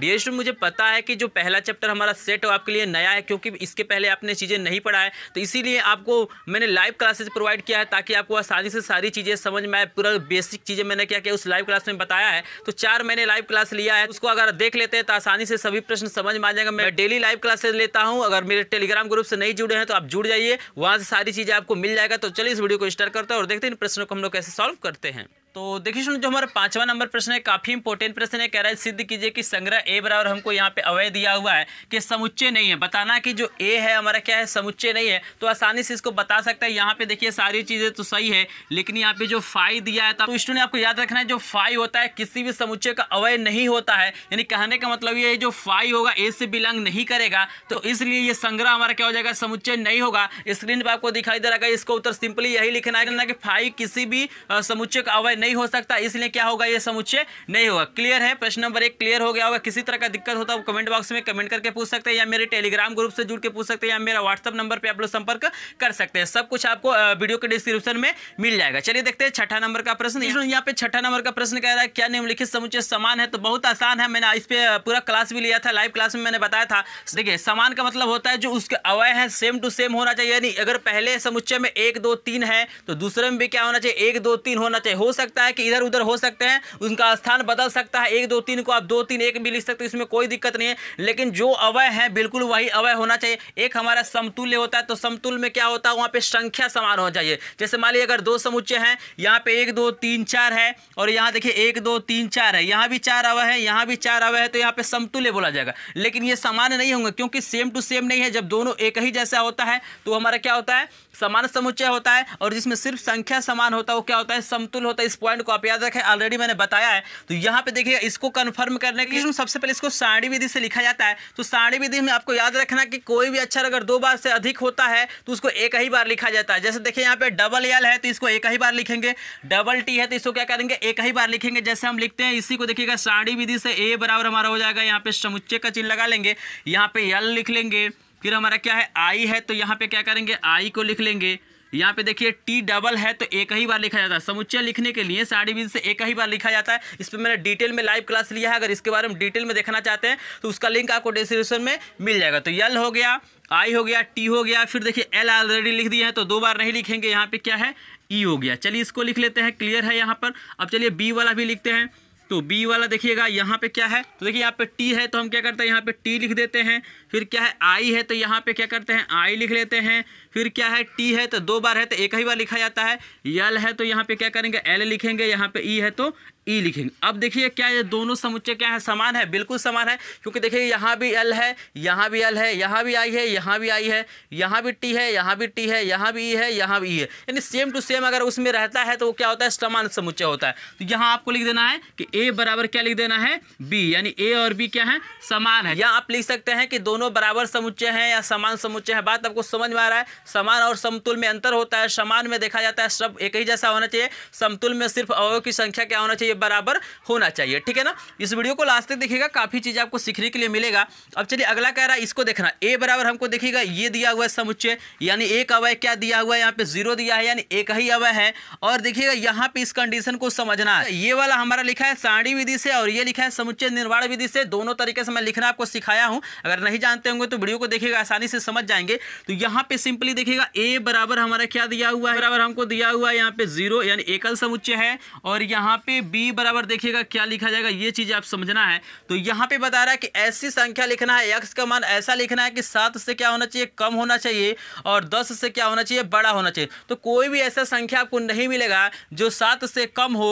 D मुझे पता है कि जो पहला चैप्टर हमारा सेट आपके लिए नया है क्योंकि इसके पहले आपने चीज़ें नहीं पढ़ा है तो इसीलिए आपको मैंने लाइव क्लासेज प्रोवाइड किया है ताकि आपको आसानी से सारी चीज़ें समझ में आए पूरा बेसिक चीज़ें मैंने क्या किया उस लाइव क्लास में बताया है तो चार मैंने लाइव क्लास लिया है उसको अगर देख लेते हैं तो आसानी से सभी प्रश्न समझ में आ जाएगा मैं डेली लाइव क्लासेज लेता हूँ अगर मेरे टेलीग्राम ग्रुप से नहीं जुड़े हैं तो आप जुड़ जाइए वहाँ से सारी चीज़ें आपको मिल जाएगा तो चलिए इस वीडियो को स्टार्ट करते हैं और देखते हैं इन प्रश्नों को हम लोग कैसे सॉल्व करते हैं तो देखिए सुनो जो हमारा पांचवा नंबर प्रश्न है काफ़ी इंपोर्टेंट प्रश्न है कह रहा है सिद्ध कीजिए कि संग्रह ए बराबर हमको यहाँ पे अवय दिया हुआ है कि समुच्चय नहीं है बताना कि जो ए है हमारा क्या है समुच्चय नहीं है तो आसानी से इसको बता सकता है यहाँ पे देखिए सारी चीज़ें तो सही है लेकिन यहाँ पे जो फाई दिया है तो स्टूडेंट आपको याद रखना है जो फाई होता है किसी भी समुच्चय का अवय नहीं होता है यानी कहने का मतलब ये जो फाई होगा ए से बिलोंग नहीं करेगा तो इसलिए ये संग्रह हमारा क्या हो जाएगा समुच्चय नहीं होगा स्क्रीन पर आपको दिखाई दे रहा है इसको उत्तर सिंपली यही लिखना है कि फाई किसी भी समुच्चय का अवय नहीं हो सकता इसलिए क्या होगा ये समुच्चय नहीं होगा क्लियर है प्रश्न नंबर एक क्लियर हो गया होगा किसी तरह का दिक्कत होता है कमेंट बॉक्स में कमेंट करके पूछ सकते हैं या मेरे टेलीग्राम ग्रुप से जुड़ के पूछ सकते हैं या मेरा व्हाट्सअप नंबर पर आप लोग संपर्क कर सकते हैं सब कुछ आपको वीडियो के डिस्क्रिप्शन में मिल जाएगा चलिए देखते हैं छठा नंबर का प्रश्न यहाँ पे छठा नंबर का प्रश्न कह रहा है क्या निम्नलिखित समुचे समान है तो बहुत आसान है मैंने इस पर पूरा क्लास भी लिया था लाइव क्लास में मैंने बताया था देखिए समान का मतलब होता है जो उसके अवय है सेम टू सेम होना चाहिए यानी अगर पहले समुच्चय में एक दो तीन है तो दूसरे में भी क्या होना चाहिए एक दो तीन होना चाहिए हो सकता सकता है कि इधर उधर हो सकते हैं उनका स्थान बदल सकता है एक दो तीन को आप दो तीन एक भी लिख सकते हो इसमें कोई दिक्कत नहीं है लेकिन जो अवय है बिल्कुल वही अवय होना चाहिए एक हमारा समतुल्य होता है तो समतुल में क्या होता है वहाँ पर संख्या समान हो चाहिए जैसे मान लीजिए अगर दो समुच्चय हैं यहाँ पर एक दो तीन चार है और यहाँ देखिए एक दो तीन चार है यहाँ भी चार अवय है यहाँ भी चार अवय है तो यहाँ पर समतुल्य बोला जाएगा लेकिन ये समान नहीं होंगे क्योंकि सेम टू सेम नहीं है जब दोनों एक ही जैसा होता है तो हमारा क्या होता है समान समुच्चय होता है और जिसमें सिर्फ संख्या समान होता है वो क्या होता है समतुल होता है इस पॉइंट को आप याद रखें ऑलरेडी मैंने बताया है तो यहाँ पे देखिए इसको कन्फर्म करने के लिए सबसे पहले इसको सारणी विधि से लिखा जाता है तो सारणी विधि में आपको याद रखना कि कोई भी अक्षर अगर दो बार से अधिक होता है तो उसको एक ही बार लिखा जाता है जैसे देखिए यहाँ पे डबल एल है तो इसको एक ही बार लिखेंगे डबल टी है तो इसको क्या करेंगे एक ही बार लिखेंगे जैसे हम लिखते हैं इसी को देखिएगा सारणी विधि से ए बराबर हमारा हो जाएगा यहाँ पे समुच्चे का चिन्ह लगा लेंगे यहाँ पे एल लिख लेंगे फिर हमारा क्या है आई है तो यहाँ पे क्या करेंगे आई को लिख लेंगे यहाँ पे देखिए टी डबल है तो एक ही बार लिखा जाता है समुच्चय लिखने के लिए साड़ी बीस से एक ही बार लिखा जाता है इस पर मैंने डिटेल में लाइव क्लास लिया है अगर इसके बारे में डिटेल में देखना चाहते हैं तो उसका लिंक आपको डिस्क्रिप्शन में मिल जाएगा तो यल हो गया आई हो गया टी हो गया फिर देखिए एल ऑलरेडी लिख दिया है तो दो बार नहीं लिखेंगे यहाँ पे क्या है ई e हो गया चलिए इसको लिख लेते हैं क्लियर है यहाँ पर अब चलिए बी वाला भी लिखते हैं तो बी वाला देखिएगा यहाँ पे क्या है तो देखिए यहाँ पे टी है तो हम क्या करते हैं यहाँ पे टी लिख देते हैं फिर क्या है आई है तो यहाँ पे क्या करते हैं आई लिख लेते हैं फिर क्या है टी है तो दो बार है तो एक ही बार लिखा जाता है यल है तो यहाँ पे क्या करेंगे एल लिखेंगे यहाँ पे ई e है तो ई लिखेंगे अब देखिए क्या ये दोनों समुच्चय क्या है समान है बिल्कुल समान है क्योंकि देखिए यहाँ भी एल है यहाँ भी एल है यहाँ भी आई है यहाँ भी आई है यहाँ भी टी है यहाँ भी टी है यहाँ भी ई e है यहाँ भी ई e है यानी सेम टू सेम अगर उसमें रहता है तो वो क्या होता है समान समुच्चय होता है तो यहाँ आपको लिख देना है कि ए बराबर क्या लिख देना है बी यानी ए और बी क्या है समान है या आप लिख सकते हैं कि दोनों बराबर समुच्चय हैं या समान समुच्चय है बात आपको समझ में आ रहा है समान और समतुल में अंतर होता है समान में देखा जाता है सब एक ही जैसा होना चाहिए समतुल में सिर्फ अवयव की संख्या क्या होना चाहिए ये बराबर होना चाहिए ठीक है ना इस वीडियो को लास्ट तक देखिएगा काफ़ी चीज़ आपको सीखने के लिए मिलेगा अब चलिए अगला कह रहा है इसको देखना ए बराबर हमको देखिएगा ये दिया हुआ है समुच्चय यानी एक अवय क्या दिया हुआ है यहाँ पे जीरो दिया है यानी एक ही अवय है और देखिएगा यहाँ पे इस कंडीशन को समझना है ये वाला हमारा लिखा है साड़ी विधि से और ये लिखा है समुच्चय निर्माण विधि से दोनों तरीके से मैं लिखना आपको सिखाया हूँ अगर नहीं जानते होंगे तो वीडियो को देखिएगा आसानी से समझ जाएंगे तो यहाँ पे सिंपली देखिएगा ए बराबर हमारा क्या दिया हुआ है बराबर हमको दिया हुआ है यहाँ पे जीरो यानी एकल समुच्चय है और यहाँ पे बी पी बराबर देखिएगा क्या लिखा जाएगा ये चीज़ आप समझना है तो यहाँ पे बता रहा है कि ऐसी संख्या लिखना है एक्स का मान ऐसा लिखना है कि सात से क्या होना चाहिए कम होना चाहिए और दस से क्या होना चाहिए बड़ा होना चाहिए तो कोई भी ऐसा संख्या आपको नहीं मिलेगा जो सात से कम हो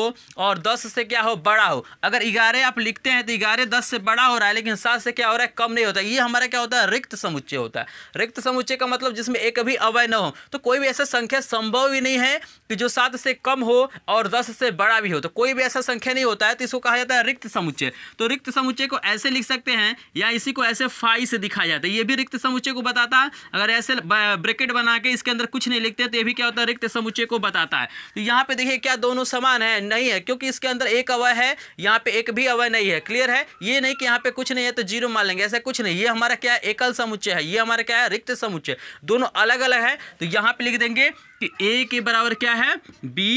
और दस से क्या हो बड़ा हो अगर ग्यारह आप लिखते हैं तो ग्यारह दस से बड़ा हो रहा है लेकिन सात से क्या हो रहा है कम नहीं होता ये हमारा क्या होता है रिक्त समुच्चय होता है रिक्त समुच्चय का मतलब जिसमें एक भी अवय न हो तो कोई भी ऐसा संख्या संभव ही नहीं है कि जो सात से कम हो और दस से बड़ा भी हो तो कोई भी ऐसा ऐसा संख्या नहीं होता है तो इसको कहा जाता है रिक्त समुच्चय तो रिक्त समुच्चय को ऐसे लिख सकते हैं या इसी को ऐसे फाइव से दिखाया जाता है ये भी रिक्त समुच्चय को बताता है अगर ऐसे ब्रेकेट बना के इसके अंदर कुछ नहीं लिखते तो ये भी क्या होता है रिक्त समुच्चय को बताता है तो यहाँ पे देखिए क्या दोनों समान है नहीं है क्योंकि इसके अंदर एक अवय है यहाँ पे एक भी अवय नहीं है क्लियर है ये नहीं कि यहाँ पे कुछ नहीं है तो जीरो मान लेंगे ऐसा कुछ नहीं ये हमारा क्या है एकल समुच्चय है ये हमारा क्या है रिक्त समुच्चय दोनों अलग अलग है तो यहाँ पे लिख देंगे कि ए के बराबर क्या है बी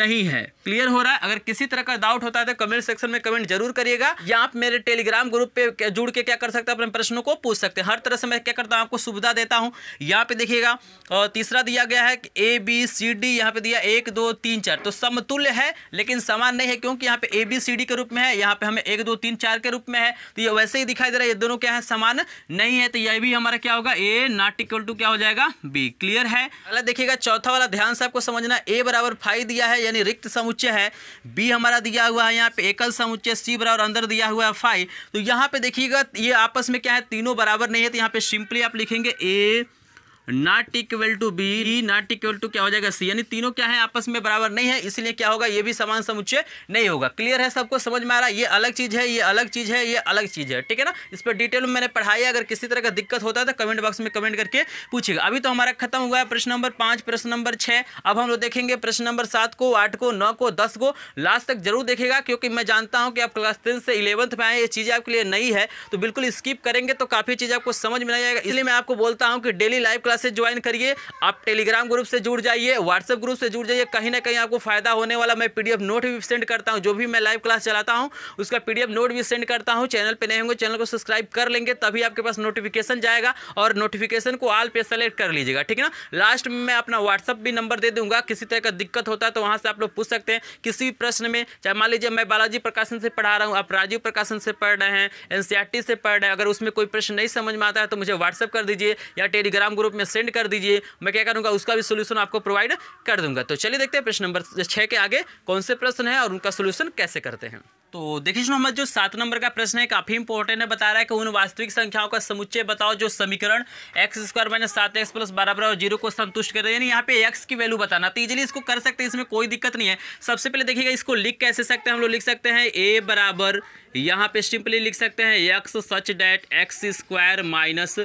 नहीं है क्लियर हो रहा है अगर किसी तरह का डाउट होता है तो कमेंट सेक्शन में कमेंट जरूर करिएगा या आप मेरे टेलीग्राम ग्रुप पे जुड़ के क्या कर सकते हैं अपने प्रश्नों को पूछ सकते हैं हर तरह से मैं क्या करता हूँ आपको सुविधा देता हूँ यहाँ पे देखिएगा और तीसरा दिया गया है ए बी सी डी यहाँ पे दिया एक दो तीन चार तो समतुल्य है लेकिन समान नहीं है क्योंकि यहाँ पे ए बी सी डी के रूप में है यहाँ पे हमें एक दो तीन चार के रूप में है तो ये वैसे ही दिखाई दे रहा है ये दोनों क्या है समान नहीं है तो यह भी हमारा क्या होगा ए नॉट इक्वल टू क्या हो जाएगा बी क्लियर है अगला देखिएगा चौथा चौथा वाला ध्यान से आपको समझना ए बराबर फाइव दिया है यानी रिक्त समुच्चय है बी हमारा दिया हुआ है यहाँ पे एकल समुच्चय सी बराबर अंदर दिया हुआ है फाइव तो यहाँ पे देखिएगा ये आपस में क्या है तीनों बराबर नहीं है तो यहाँ पे सिंपली आप लिखेंगे A not equal to B not equal to क्या हो जाएगा सी यानी तीनों क्या है आपस में बराबर नहीं है इसलिए क्या होगा ये भी समान समुच्चय नहीं होगा क्लियर है सबको समझ में आ रहा है ये अलग चीज़ है ये अलग चीज़ है ये अलग चीज़ है ठीक है ना इस पर डिटेल में मैंने पढ़ाई अगर किसी तरह का दिक्कत होता है तो कमेंट बॉक्स में कमेंट करके पूछेगा अभी तो हमारा खत्म हुआ है प्रश्न नंबर पांच प्रश्न नंबर छह अब हम लोग देखेंगे प्रश्न नंबर सात को आठ को नौ को दस को लास्ट तक जरूर देखेगा क्योंकि मैं जानता हूँ कि आप क्लास टेंथ से इलेवंथ में आए ये चीज़ें आपके लिए नई है तो बिल्कुल स्किप करेंगे तो काफ़ी चीज़ आपको समझ में आ जाएगा इसलिए मैं आपको बोलता हूँ कि डेली लाइव क्लास से ज्वाइन करिए आप टेलीग्राम ग्रुप से जुड़ जाइए व्हाट्सएप ग्रुप से जुड़ जाइए कहीं ना कहीं आपको फायदा होने वाला मैं पीडीएफ नोट भी सेंड करता हूँ जो भी मैं लाइव क्लास चलाता हूँ उसका पीडीएफ नोट भी सेंड करता हूँ चैनल पर नहीं होंगे चैनल को सब्सक्राइब कर लेंगे तभी आपके पास नोटिफिकेशन जाएगा और नोटिफिकेशन को आल पे सेलेक्ट कर लीजिएगा ठीक है ना लास्ट में मैं अपना व्हाट्सअप भी नंबर दे दूंगा किसी तरह का दिक्कत होता है तो वहाँ से आप लोग पूछ सकते हैं किसी भी प्रश्न में चाहे मान लीजिए मैं बालाजी प्रकाशन से पढ़ा रहा हूँ आप राजीव प्रकाशन से पढ़ रहे हैं एनसीआरटी से पढ़ रहे हैं अगर उसमें कोई प्रश्न नहीं समझ में आता है तो मुझे व्हाट्सअप कर दीजिए या टेलीग्राम ग्रुप में सेंड कर दीजिए मैं क्या करूँगा उसका भी सोल्यूशन आपको प्रोवाइड कर दूंगा तो चलिए देखते हैं प्रश्न नंबर छः के आगे कौन से प्रश्न है और उनका सोल्यूशन कैसे करते हैं तो देखिए मोहम्मद जो सात नंबर का प्रश्न है काफ़ी इंपॉर्टेंट है बता रहा है कि उन वास्तविक संख्याओं का समुच्चय बताओ जो समीकरण एक्स स्क्वायर माइनस सात एक्स प्लस बारह बराबर जीरो को संतुष्ट करें यानी यहाँ पे एक्स की वैल्यू बताना तो इजिली इसको कर सकते हैं इसमें कोई दिक्कत नहीं है सबसे पहले देखिएगा इसको लिख कैसे सकते हैं हम लोग लिख सकते हैं ए बराबर यहाँ पे सिंपली लिख सकते हैं x such that x square minus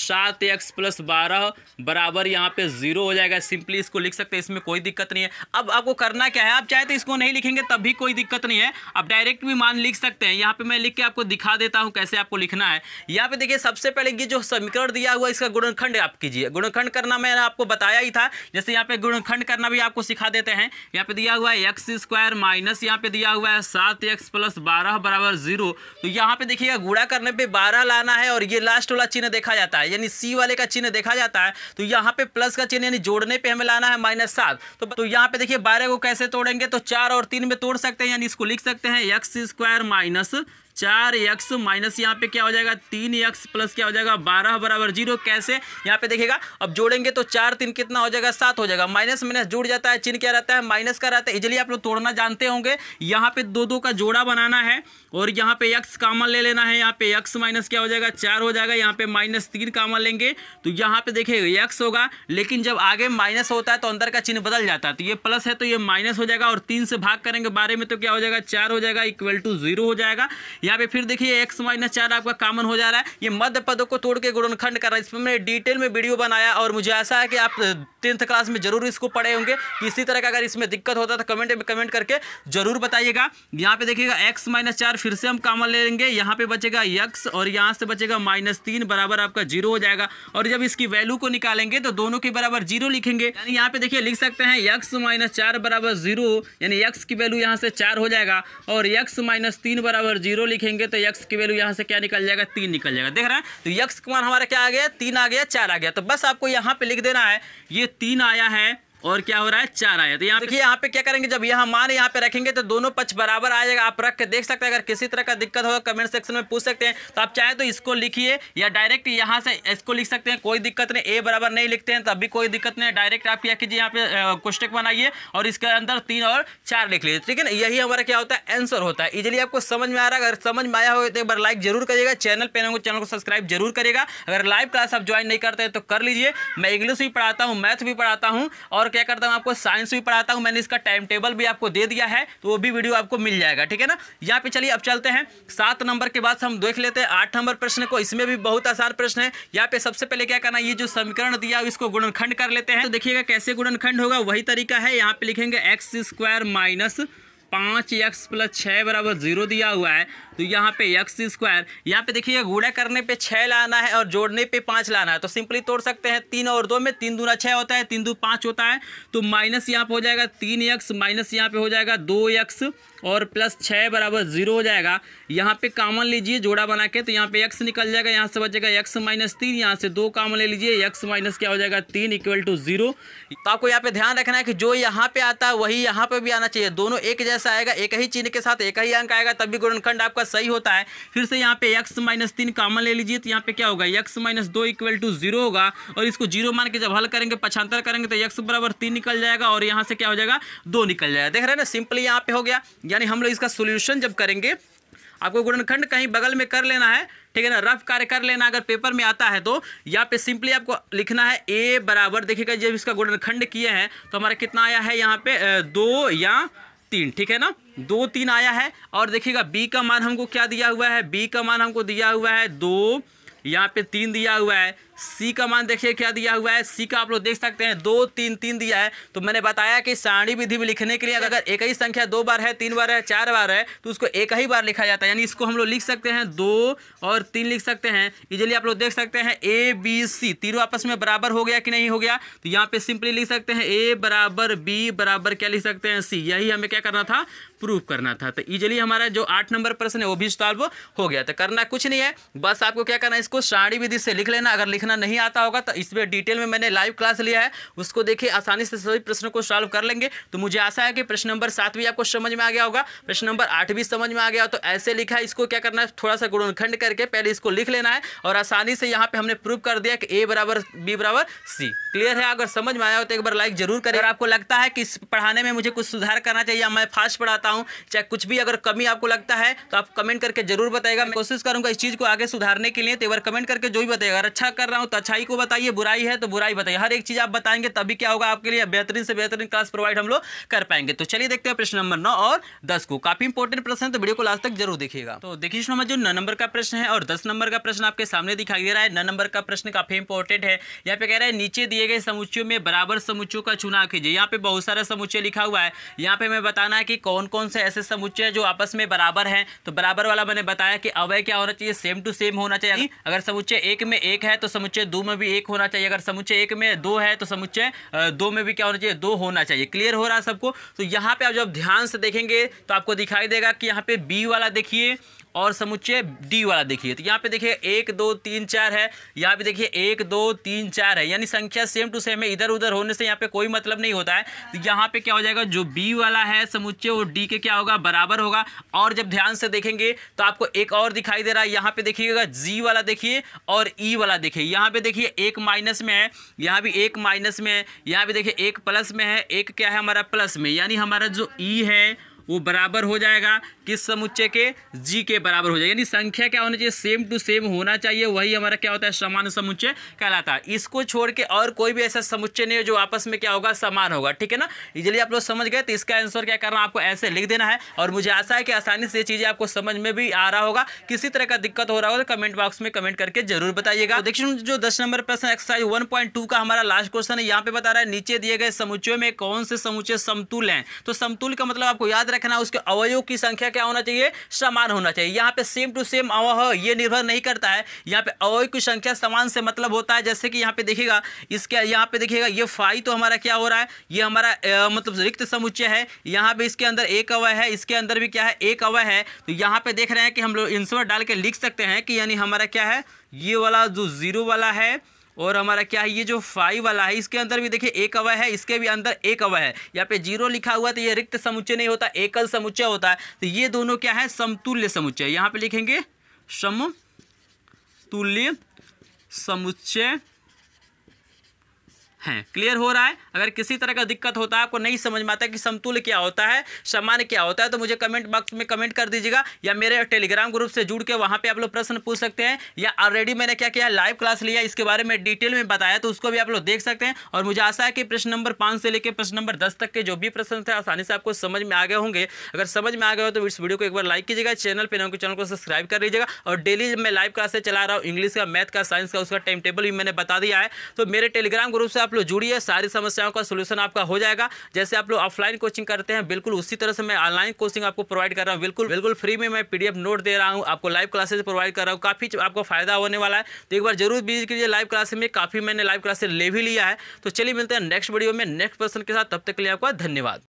सात एक्स प्लस बारह बराबर यहाँ पे जीरो हो जाएगा सिंपली इसको लिख सकते हैं इसमें कोई दिक्कत नहीं है अब आपको करना क्या है आप चाहे तो इसको नहीं लिखेंगे तब भी कोई दिक्कत नहीं है अब डायरेक्ट डायरेक्ट भी मान लिख सकते हैं यहाँ पे मैं लिख के आपको दिखा देता हूँ कैसे आपको लिखना है यहाँ पे देखिए सबसे पहले ये जो समीकरण दिया हुआ इसका गुणनखंड आप कीजिए गुणनखंड करना मैंने आपको बताया ही था जैसे यहाँ पे गुणनखंड करना भी आपको सिखा देते हैं यहाँ पे दिया हुआ है एक्स स्क्वायर माइनस यहाँ पे दिया हुआ है सात एक्स प्लस बारह बराबर जीरो तो यहाँ पे देखिएगा गुड़ा करने पर बारह लाना है और ये लास्ट वाला चिन्ह देखा जाता है यानी सी वाले का चिन्ह देखा जाता है तो यहाँ पे प्लस का चिन्ह यानी जोड़ने पर हमें लाना है माइनस सात तो, तो यहाँ पे देखिए बारह को कैसे तोड़ेंगे तो चार और तीन में तोड़ सकते हैं यानी इसको लिख सकते हैं एक्स स्क्वायर माइनस चार एक्स माइनस यहाँ पे क्या हो जाएगा तीन यक्स प्लस क्या हो जाएगा बारह बराबर जीरो कैसे यहाँ पे देखिएगा अब जोड़ेंगे तो चार तीन कितना हो जाएगा सात हो जाएगा माइनस माइनस जुड़ जाता है चिन्ह क्या रहता है माइनस का रहता है इजिली आप लोग तोड़ना जानते होंगे यहाँ पे दो दो का जोड़ा बनाना है और यहाँ पे यक्स कामन ले लेना है यहाँ पे यक्स माइनस क्या हो जाएगा चार हो जाएगा यहाँ पे माइनस तीन कामन लेंगे तो यहाँ पे देखिए यक्स होगा लेकिन जब आगे माइनस होता है तो अंदर का चिन्ह बदल जाता है तो ये प्लस है तो ये माइनस हो जाएगा और तीन से भाग करेंगे बारह में तो क्या हो जाएगा चार हो जाएगा इक्वल टू जीरो हो जाएगा यहाँ पे फिर देखिए एक्स माइनस चार आपका कामन हो जा रहा है ये मध्य पदों को तोड़ के गुणनखंड कर रहा है इसमें मैंने डिटेल में वीडियो बनाया और मुझे ऐसा है कि आप टेंथ क्लास में जरूर इसको पढ़े होंगे किसी तरह का अगर इसमें दिक्कत होता तो कमेंट में कमेंट करके जरूर बताइएगा यहाँ पे देखिएगा एक्स माइनस चार फिर से हम कामन ले लेंगे यहाँ पे बचेगा यक्स और यहाँ से बचेगा माइनस तीन बराबर आपका जीरो हो जाएगा और जब इसकी वैल्यू को निकालेंगे तो दोनों के बराबर जीरो लिखेंगे यहाँ पे देखिए लिख सकते हैं यक्स माइनस चार बराबर जीरो यानी यक्स की वैल्यू यहाँ से चार हो जाएगा और यक्स माइनस तीन बराबर जीरो लिखेंगे तो यक्स की वैल्यू यहाँ से क्या निकल जाएगा तीन निकल जाएगा देख रहे हैं तो यक्स मान हमारा क्या आ गया तीन आ गया चार आ गया तो बस आपको यहाँ पर लिख देना है ये तीन आया है और क्या हो रहा है चार आया तो यहाँ देखिए यहाँ पे क्या करेंगे जब यहाँ मान यहाँ पे रखेंगे तो दोनों पक्ष बराबर आ जाएगा आप रख के देख सकते हैं अगर किसी तरह का दिक्कत होगा कमेंट सेक्शन में पूछ सकते हैं तो आप चाहे तो इसको लिखिए या डायरेक्ट यहाँ से इसको लिख सकते हैं कोई दिक्कत नहीं ए बराबर नहीं लिखते हैं तब तो भी कोई दिक्कत नहीं डायरेक्ट आप क्या कीजिए यहाँ पे क्वेश्चन बनाइए और इसके अंदर तीन और चार लिख लीजिए ठीक है ना यही हमारा क्या होता है आंसर होता है इजिली आपको समझ में आ रहा है अगर समझ में आया हो तो एक बार लाइक जरूर करिएगा चैनल पर होंगे चैनल को सब्सक्राइब जरूर करेगा अगर लाइव क्लास आप ज्वाइन नहीं करते हैं तो कर लीजिए मैं इंग्लिश भी पढ़ाता हूँ मैथ भी पढ़ाता हूँ और क्या करता हूँ आपको साइंस भी पढ़ाता हूँ मैंने इसका टाइम टेबल भी आपको दे दिया है तो वो भी वीडियो आपको मिल जाएगा ठीक है ना यहाँ पे चलिए अब चलते हैं सात नंबर के बाद हम देख लेते हैं आठ नंबर प्रश्न को इसमें भी बहुत आसान प्रश्न है यहाँ पे सबसे पहले क्या करना ये जो समीकरण दिया इसको गुणनखंड कर लेते हैं तो देखिएगा कैसे गुणनखंड होगा वही तरीका है यहाँ पे लिखेंगे एक्स स्क्वायर माइनस पाँच एक्स प्लस छः बराबर जीरो दिया हुआ है तो यहाँ पे एक्स स्क्वायर यहाँ पे देखिए गुणा करने पे छः लाना है और जोड़ने पे पाँच लाना है तो सिंपली तोड़ सकते हैं तीन और दो में तीन दूना छः होता है तीन दो पाँच होता है तो माइनस यहाँ पे हो जाएगा तीन एक्स माइनस यहाँ पे हो जाएगा दो एक्स और प्लस छः बराबर जीरो हो जाएगा यहाँ पे कामन लीजिए जोड़ा बना के तो यहाँ पे एक्स निकल जाएगा यहाँ से बचेगा एक्स माइनस तीन यहाँ से दो कामन ले लीजिए एक्स माइनस क्या हो जाएगा तीन इक्वल टू जीरो तो आपको यहाँ पे ध्यान रखना है कि जो यहाँ पे आता है वही यहाँ पे भी आना चाहिए दोनों एक जैसा आएगा एक ही चिन्ह के साथ एक ही अंक आएगा तब भी गुणनखंड आपका आपका सही होता है फिर से यहाँ पे एक्स माइनस तीन कामन ले लीजिए तो यहाँ पे क्या होगा एक्स माइनस दो इक्वल टू जीरो होगा और इसको जीरो मान के जब हल करेंगे पछांतर करेंगे तो एक्स बराबर तीन निकल जाएगा और यहाँ से क्या हो जाएगा दो निकल जाएगा देख रहे ना सिंपली यहाँ पे हो गया यानी हम लोग इसका सोल्यूशन जब करेंगे आपको गुणनखंड कहीं बगल में कर लेना है ठीक है ना रफ कार्य कर लेना अगर पेपर में आता है तो यहाँ पे सिंपली आपको लिखना है ए बराबर देखिएगा जब इसका गुणनखंड किए हैं तो हमारा कितना आया है यहाँ पे दो या तीन ठीक है ना दो तीन आया है और देखिएगा बी का मान हमको क्या दिया हुआ है बी का मान हमको दिया हुआ है दो यहाँ पे तीन दिया हुआ है सी का मान देखिए क्या दिया हुआ है सी का आप लोग देख सकते हैं दो तीन तीन दिया है तो मैंने बताया कि सारणी विधि में लिखने के लिए अगर एक ही संख्या दो बार है तीन बार है चार बार है तो उसको एक ही बार लिखा जाता है यानी इसको हम लोग लिख सकते हैं दो और तीन लिख सकते हैं इजिली आप लोग देख सकते हैं ए बी सी तीनों आपस में बराबर हो गया कि नहीं हो गया तो यहाँ पे सिंपली लिख सकते हैं ए बराबर बी बराबर क्या लिख सकते हैं सी यही हमें क्या करना था प्रूफ करना था तो इजिली हमारा जो आठ नंबर प्रश्न है वो भी सॉल्व हो गया तो करना कुछ नहीं है बस आपको क्या करना है इसको सारणी विधि से लिख लेना अगर लिख लिखना नहीं आता होगा तो इस पर डिटेल में मैंने लाइव क्लास लिया है उसको देखिए आसानी से सभी प्रश्नों को सॉल्व कर लेंगे तो मुझे आशा है कि प्रश्न नंबर सात भी आपको समझ में आ गया होगा प्रश्न नंबर आठ भी समझ में आ गया तो ऐसे लिखा है इसको क्या करना है थोड़ा सा गुणखंड करके पहले इसको लिख लेना है और आसानी से यहाँ पे हमने प्रूव कर दिया कि ए बराबर बी बराबर सी क्लियर है अगर समझ में आया हो तो एक बार लाइक जरूर करें अगर आपको लगता है कि इस पढ़ाने में मुझे कुछ सुधार करना चाहिए मैं फास्ट पढ़ाता हूँ चाहे कुछ भी अगर कमी आपको लगता है तो आप कमेंट करके जरूर बताएगा मैं कोशिश करूँगा इस चीज़ को आगे सुधारने के लिए तो एक बार कमेंट करके जो भी बताएगा अगर अच्छा कर रहा हूँ तो अच्छाई को बताइए बुराई है तो बुराई बताइए हर एक चीज़ आप बताएंगे तभी क्या होगा आपके लिए बेहतरीन से बेहतरीन क्लास प्रोवाइड हम लोग कर पाएंगे तो चलिए देखते हैं प्रश्न नंबर नौ और दस को काफ़ी इंपॉर्टेंट प्रश्न है तो वीडियो को लास्ट तक जरूर देखिएगा तो देखिए इसमें जो नौ नंबर का प्रश्न है और दस नंबर का प्रश्न आपके सामने दिखाई दे रहा है नौ नंबर का प्रश्न काफ़ी इंपॉर्टेंट है यहाँ पे कह रहा है नीचे दिए गए समुचियों में बराबर समुच्चयों का चुनाव कीजिए यहाँ पे बहुत सारा समुचे लिखा हुआ है यहाँ पे हमें बताना है कि कौन कौन से ऐसे समुचे हैं जो आपस में बराबर हैं तो बराबर वाला मैंने बताया कि अवय क्या होना चाहिए सेम टू सेम होना चाहिए अगर समुचे एक में एक है तो समुच्चय दो में भी एक होना चाहिए अगर समुच्चय एक में दो है तो समुच्चय दो में भी क्या होना चाहिए दो होना चाहिए क्लियर हो रहा है सबको तो यहाँ पे आप जब ध्यान से देखेंगे तो आपको दिखाई देगा कि यहाँ पे बी वाला देखिए और समुच्चय डी वाला देखिए तो यहाँ पे देखिए एक दो तीन चार है यहाँ पे देखिए एक दो तीन चार है यानी संख्या सेम टू सेम है इधर उधर होने से यहाँ पे कोई मतलब नहीं होता है तो यहाँ पे क्या हो जाएगा जो बी वाला है समुच्चय वो डी के क्या होगा बराबर होगा और जब ध्यान से देखेंगे तो आपको एक और दिखाई दे रहा है यहाँ पे देखिएगा जी वाला देखिए और ई वाला देखिए यहाँ पे देखिए एक माइनस में है यहाँ भी एक माइनस में है यहाँ पे देखिए एक प्लस में है एक क्या है हमारा प्लस में यानी हमारा जो ई है वो बराबर हो जाएगा किस समुच्चय के जी के बराबर हो जाए यानी संख्या क्या होनी चाहिए सेम टू सेम होना चाहिए वही हमारा क्या होता है समान समुच्चय कहलाता है इसको छोड़ के और कोई भी ऐसा समुच्चय नहीं है जो आपस में क्या होगा समान होगा ठीक है ना इजिली आप लोग समझ गए तो इसका आंसर क्या करना आपको ऐसे लिख देना है और मुझे आशा है कि आसानी से ये चीज़ें आपको समझ में भी आ रहा होगा किसी तरह का दिक्कत हो रहा होगा तो कमेंट बॉक्स में कमेंट करके जरूर बताइएगा तो देखिए जो दस नंबर प्रश्न एक्सरसाइज वन का हमारा लास्ट क्वेश्चन है यहाँ पे बता रहा है नीचे दिए गए समुच्चयों में कौन से समुचे समतुल हैं तो समतुल का मतलब आपको याद रखना उसके अवयव की संख्या क्या होना चाहिए समान होना चाहिए यहाँ पे सेम टू सेम अव ये निर्भर नहीं करता है यहाँ पे अवय की संख्या समान से मतलब होता है जैसे कि यहाँ पे देखिएगा इसके यहाँ पे देखिएगा ये फाइव तो हमारा क्या हो रहा है ये हमारा मतलब रिक्त समुच्चय है यहाँ पे इसके अंदर एक अवय है इसके अंदर भी क्या है एक अवय है तो यहाँ पे देख रहे हैं कि हम लोग इंसुर डाल के लिख सकते हैं कि यानी हमारा क्या है ये वाला जो जीरो वाला है और हमारा क्या है ये जो फाइव वाला है इसके अंदर भी देखिए एक अवय है इसके भी अंदर एक अवय है यहाँ पे जीरो लिखा हुआ है तो ये रिक्त समुच्चय नहीं होता एकल समुच्चय होता है तो ये दोनों क्या है समतुल्य समुच्चय यहाँ पे लिखेंगे समतुल्य समुच्चय हैं क्लियर हो रहा है अगर किसी तरह का दिक्कत होता है आपको नहीं समझ में आता कि समतुल्य क्या होता है समान क्या होता है तो मुझे कमेंट बॉक्स में कमेंट कर दीजिएगा या मेरे टेलीग्राम ग्रुप से जुड़ के वहाँ पर आप लोग प्रश्न पूछ सकते हैं या ऑलरेडी मैंने क्या किया लाइव क्लास लिया इसके बारे में डिटेल में बताया तो उसको भी आप लोग देख सकते हैं और मुझे आशा है कि प्रश्न नंबर पाँच से लेकर प्रश्न नंबर दस तक के जो भी प्रश्न थे आसानी से आपको समझ में आ गए होंगे अगर समझ में आ गए हो तो इस वीडियो को एक बार लाइक कीजिएगा चैनल पर ना चैनल को सब्सक्राइब कर लीजिएगा और डेली मैं लाइव क्लास से चला रहा हूँ इंग्लिश का मैथ का साइंस का उसका टाइम टेबल भी मैंने बता दिया है तो मेरे टेलीग्राम ग्रुप से आप लोग जुड़िए सारी समस्याओं का सोल्यूशन आपका हो जाएगा जैसे आप लोग ऑफलाइन कोचिंग करते हैं बिल्कुल उसी तरह से मैं ऑनलाइन कोचिंग आपको प्रोवाइड कर रहा हूँ बिल्कुल बिल्कुल फ्री में मैं पीडीएफ नोट दे रहा हूँ आपको लाइव क्लासेस प्रोवाइड कर रहा हूँ काफ़ी आपको फायदा होने वाला है तो एक बार जरूर विजिट कीजिए लाइव क्लासेस में काफ़ी मैंने लाइव क्लासेस ले भी लिया है तो चलिए मिलते हैं नेक्स्ट वीडियो में नेक्स्ट पर्सन के साथ तब तक के लिए आपका धन्यवाद